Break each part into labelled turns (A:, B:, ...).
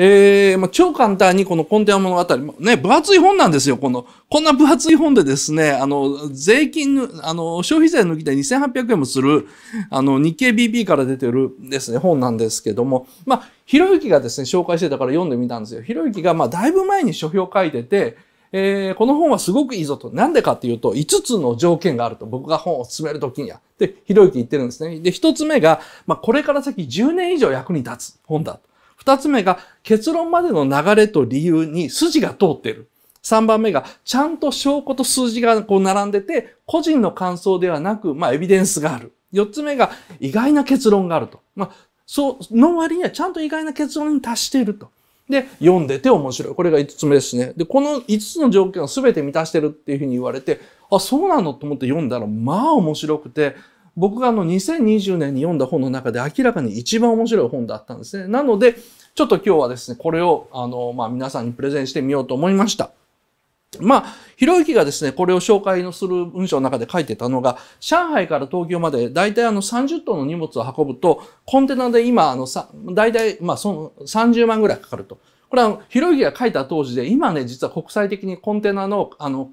A: えー、まあ、超簡単にこのコンテナ物語、ね、分厚い本なんですよ、この、こんな分厚い本でですね、あの、税金、あの、消費税抜きで2800円もする、あの、日経 BP から出てるですね、本なんですけども、まあ、ひろゆきがですね、紹介してたから読んでみたんですよ。ひろゆきが、まあ、だいぶ前に書評を書いてて、えー、この本はすごくいいぞと。なんでかっていうと、5つの条件があると。僕が本を進めるときには。で、ひろゆき言ってるんですね。で、1つ目が、まあ、これから先10年以上役に立つ本だと。二つ目が結論までの流れと理由に筋が通ってる。三番目が、ちゃんと証拠と数字がこう並んでて、個人の感想ではなく、まあ、エビデンスがある。四つ目が、意外な結論があると。まあ、そう、の割にはちゃんと意外な結論に達していると。で、読んでて面白い。これが五つ目ですね。で、この五つの条件を全て満たしてるっていうふうに言われて、あ、そうなのと思って読んだら、まあ面白くて、僕があの2020年に読んだ本の中で明らかに一番面白い本だったんですね。なので、ちょっと今日はですね、これをあの、まあ、皆さんにプレゼンしてみようと思いました。まあ、ひろゆきがですね、これを紹介のする文章の中で書いてたのが、上海から東京まで大体あの30トンの荷物を運ぶと、コンテナで今あの大体まあその30万ぐらいかかると。これはひろゆきが書いた当時で、今ね、実は国際的にコンテナのあの、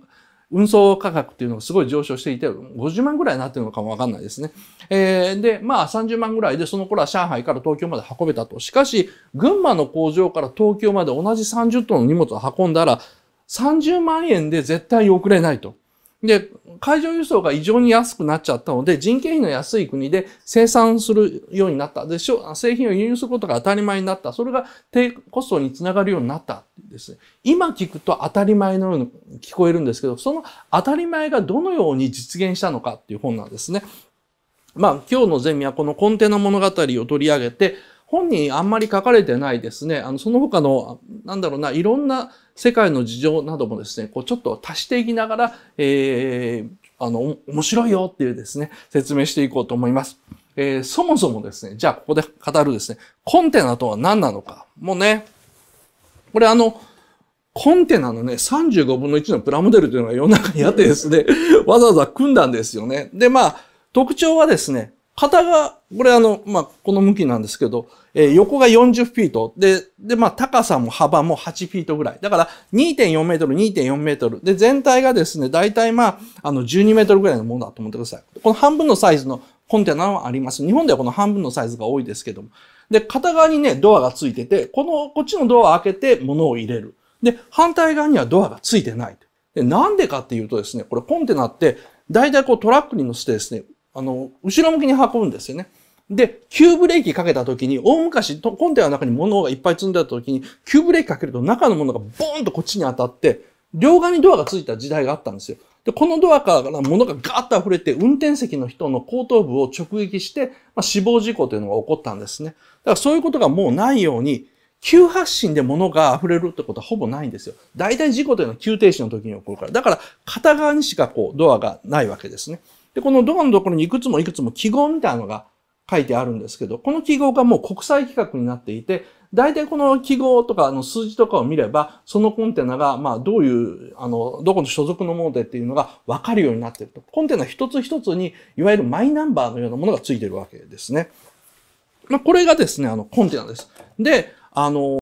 A: 運送価格っていうのがすごい上昇していて、50万ぐらいになってるのかもわかんないですね。えー、で、まあ30万ぐらいで、その頃は上海から東京まで運べたと。しかし、群馬の工場から東京まで同じ30トンの荷物を運んだら、30万円で絶対遅れないと。で、海上輸送が異常に安くなっちゃったので、人件費の安い国で生産するようになった。で、製品を輸入することが当たり前になった。それが低コストにつながるようになったです。今聞くと当たり前のように聞こえるんですけど、その当たり前がどのように実現したのかっていう本なんですね。まあ、今日のゼミはこのコンテナ物語を取り上げて、本にあんまり書かれてないですね、あのその他の、なんだろうな、いろんな世界の事情などもですね、こうちょっと足していきながら、えー、あの、面白いよっていうですね、説明していこうと思います。えー、そもそもですね、じゃあここで語るですね、コンテナとは何なのか。もうね、これあの、コンテナのね、35分の1のプラモデルというのが世の中にあってですね、わざわざ組んだんですよね。で、まあ、特徴はですね、型がこれあの、まあ、この向きなんですけど、えー、横が40フィート。で、で、まあ、高さも幅も8フィートぐらい。だから、2.4メートル、2.4メートル。で、全体がですね、大体まあ、あの、12メートルぐらいのものだと思ってください。この半分のサイズのコンテナはあります。日本ではこの半分のサイズが多いですけども。で、片側にね、ドアがついてて、この、こっちのドアを開けて物を入れる。で、反対側にはドアがついてない。で、なんでかっていうとですね、これコンテナって、大体こうトラックに乗せてですね、あの、後ろ向きに運ぶんですよね。で、急ブレーキかけた時に、大昔、コンテナの中に物がいっぱい積んでた時に、急ブレーキかけると中の物がボーンとこっちに当たって、両側にドアがついた時代があったんですよ。で、このドアから物がガーッと溢れて、運転席の人の後頭部を直撃して、まあ、死亡事故というのが起こったんですね。だからそういうことがもうないように、急発進で物が溢れるってことはほぼないんですよ。大体事故というのは急停止の時に起こるから。だから片側にしかこうドアがないわけですね。で、このドアのところにいくつもいくつも記号みたいなのが書いてあるんですけど、この記号がもう国際規格になっていて、大体この記号とかの数字とかを見れば、そのコンテナが、まあどういう、あの、どこの所属のものでっていうのが分かるようになっていると。コンテナ一つ一つに、いわゆるマイナンバーのようなものがついてるわけですね。まあこれがですね、あの、コンテナです。で、あの、